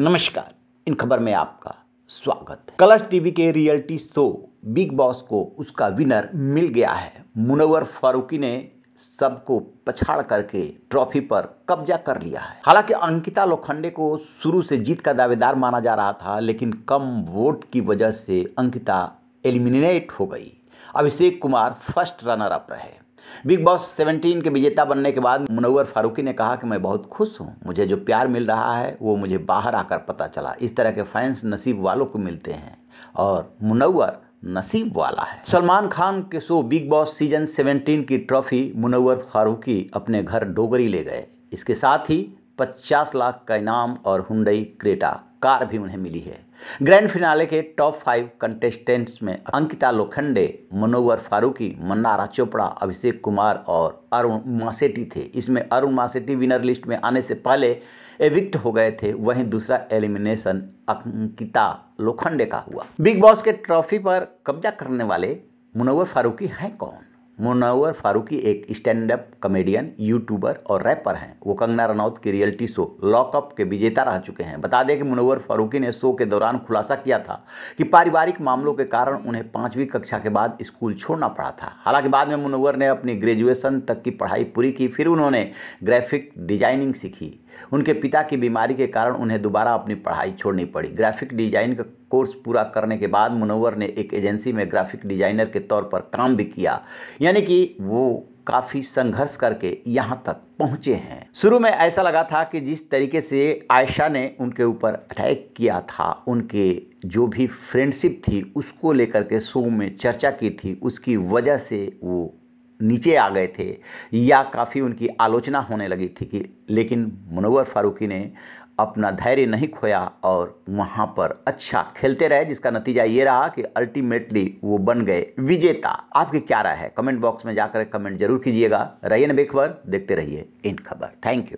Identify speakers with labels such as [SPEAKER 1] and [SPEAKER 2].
[SPEAKER 1] नमस्कार इन खबर में आपका स्वागत है कलश टीवी के रियलिटी शो बिग बॉस को उसका विनर मिल गया है मुनवर फारूकी ने सबको पछाड़ करके ट्रॉफी पर कब्जा कर लिया है हालांकि अंकिता लोखंडे को शुरू से जीत का दावेदार माना जा रहा था लेकिन कम वोट की वजह से अंकिता एलिमिनेट हो गई Abhishek Kumar first runner up रहे बिग बॉस 17 के विजेता बनने के बाद मुनवर फारूकी ने कहा कि मैं बहुत खुश हूँ मुझे जो प्यार मिल रहा है वो मुझे बाहर आकर पता चला इस तरह के फैंस नसीब वालों को मिलते हैं और मुनवर नसीब वाला है सलमान खान के शो बिग बॉस सीजन 17 की ट्रॉफी मुनवर फारूकी अपने घर डोगरी ले गए इसके साथ ही 50 लाख का इनाम और हुडई क्रेटा कार भी उन्हें मिली है ग्रैंड फिनाले के टॉप फाइव कंटेस्टेंट्स में अंकिता लोखंडे मनोवर फारूकी मन्नारा चोपड़ा अभिषेक कुमार और अरुण मासेटी थे इसमें अरुण मासेटी विनर लिस्ट में आने से पहले एविक्ट हो गए थे वहीं दूसरा एलिमिनेशन अंकिता लोखंडे का हुआ बिग बॉस के ट्रॉफी पर कब्जा करने वाले मुनोवर फारूकी हैं कौन मुनवर फारूकी एक स्टैंड अप कमेडियन यूट्यूबर और रैपर हैं वो कंगना रनौत की रियलिटी शो लॉकअप के विजेता रह चुके हैं बता दें कि मुनवर फारूकी ने शो के दौरान खुलासा किया था कि पारिवारिक मामलों के कारण उन्हें पाँचवीं कक्षा के बाद स्कूल छोड़ना पड़ा था हालांकि बाद में मुनवर ने अपनी ग्रेजुएसन तक की पढ़ाई पूरी की फिर उन्होंने ग्राफिक डिजाइनिंग सीखी उनके पिता की बीमारी के कारण उन्हें दोबारा अपनी पढ़ाई छोड़नी पड़ी ग्राफिक डिज़ाइन का कोर्स पूरा करने के बाद मुनवर ने एक एजेंसी में ग्राफिक डिज़ाइनर के तौर पर काम भी किया यानी कि वो काफ़ी संघर्ष करके यहाँ तक पहुँचे हैं शुरू में ऐसा लगा था कि जिस तरीके से आयशा ने उनके ऊपर अटैक किया था उनके जो भी फ्रेंडशिप थी उसको लेकर के शो में चर्चा की थी उसकी वजह से वो नीचे आ गए थे या काफ़ी उनकी आलोचना होने लगी थी कि लेकिन मनोवर फारूकी ने अपना धैर्य नहीं खोया और वहाँ पर अच्छा खेलते रहे जिसका नतीजा ये रहा कि अल्टीमेटली वो बन गए विजेता आपकी क्या राय है कमेंट बॉक्स में जाकर कमेंट जरूर कीजिएगा रहिए न बेखबर देखते रहिए इन खबर थैंक यू